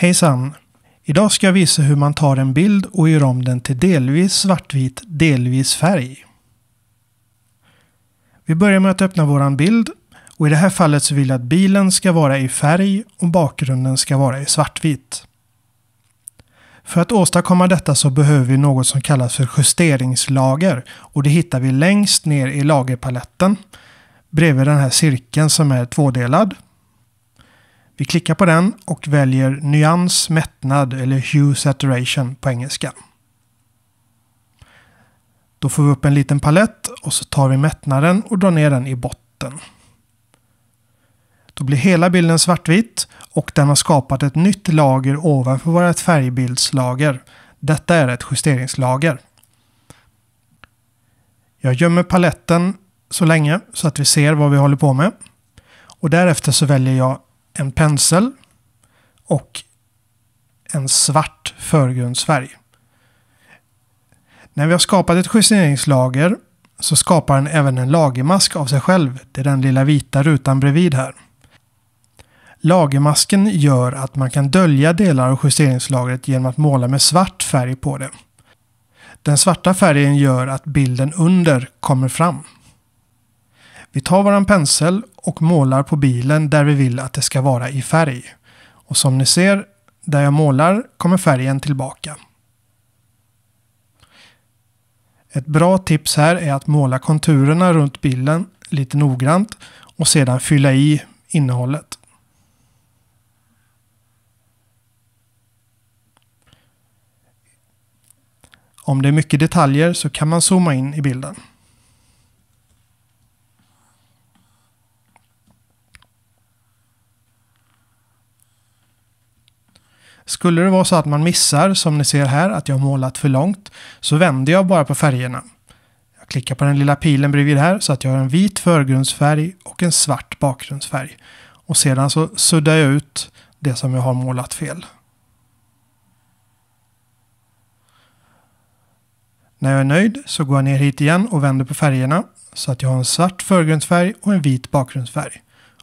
Hejsan! Idag ska jag visa hur man tar en bild och gör om den till delvis svartvit, delvis färg. Vi börjar med att öppna vår bild och i det här fallet så vill jag att bilen ska vara i färg och bakgrunden ska vara i svartvit. För att åstadkomma detta så behöver vi något som kallas för justeringslager och det hittar vi längst ner i lagerpaletten bredvid den här cirkeln som är tvådelad vi klickar på den och väljer nyans, mättnad eller hue saturation på engelska. Då får vi upp en liten palett och så tar vi mättnaden och drar ner den i botten. Då blir hela bilden svartvit och den har skapat ett nytt lager ovanför vårt färgbildslager. Detta är ett justeringslager. Jag gömmer paletten så länge så att vi ser vad vi håller på med. Och därefter så väljer jag en pensel och en svart förgrundsfärg. När vi har skapat ett justeringslager så skapar den även en lagermask av sig själv. Det är den lilla vita rutan bredvid här. Lagermasken gör att man kan dölja delar av justeringslagret genom att måla med svart färg på det. Den svarta färgen gör att bilden under kommer fram. Vi tar vår pensel och målar på bilen där vi vill att det ska vara i färg. Och som ni ser, där jag målar kommer färgen tillbaka. Ett bra tips här är att måla konturerna runt bilden lite noggrant och sedan fylla i innehållet. Om det är mycket detaljer så kan man zooma in i bilden. Skulle det vara så att man missar, som ni ser här, att jag målat för långt, så vänder jag bara på färgerna. Jag klickar på den lilla pilen bredvid här så att jag har en vit förgrundsfärg och en svart bakgrundsfärg. Och sedan så suddar jag ut det som jag har målat fel. När jag är nöjd så går jag ner hit igen och vänder på färgerna så att jag har en svart förgrundsfärg och en vit bakgrundsfärg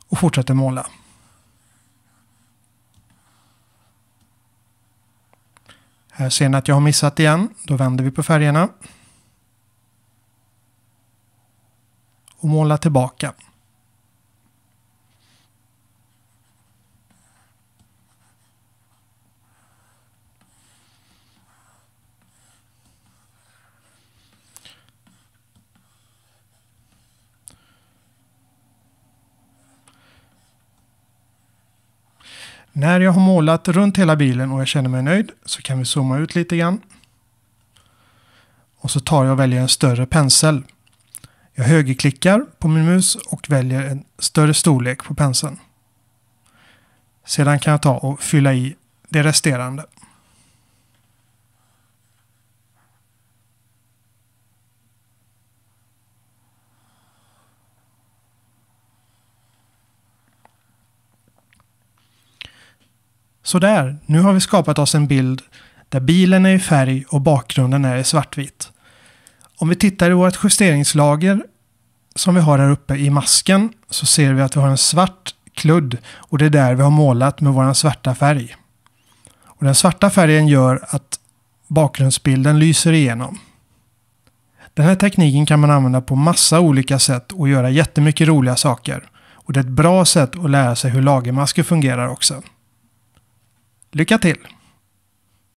och fortsätter måla. Här eh, ser ni att jag har missat igen. Då vänder vi på färgerna. Och målar tillbaka. När jag har målat runt hela bilen och jag känner mig nöjd så kan vi zooma ut lite grann. Och så tar jag och väljer en större pensel. Jag högerklickar på min mus och väljer en större storlek på penseln. Sedan kan jag ta och fylla i det resterande. Sådär, nu har vi skapat oss en bild där bilen är i färg och bakgrunden är i svartvitt. Om vi tittar i vårt justeringslager som vi har här uppe i masken så ser vi att vi har en svart kludd och det är där vi har målat med vår svarta färg. Och den svarta färgen gör att bakgrundsbilden lyser igenom. Den här tekniken kan man använda på massa olika sätt och göra jättemycket roliga saker. Och det är ett bra sätt att lära sig hur lagermasker fungerar också. Lycka till!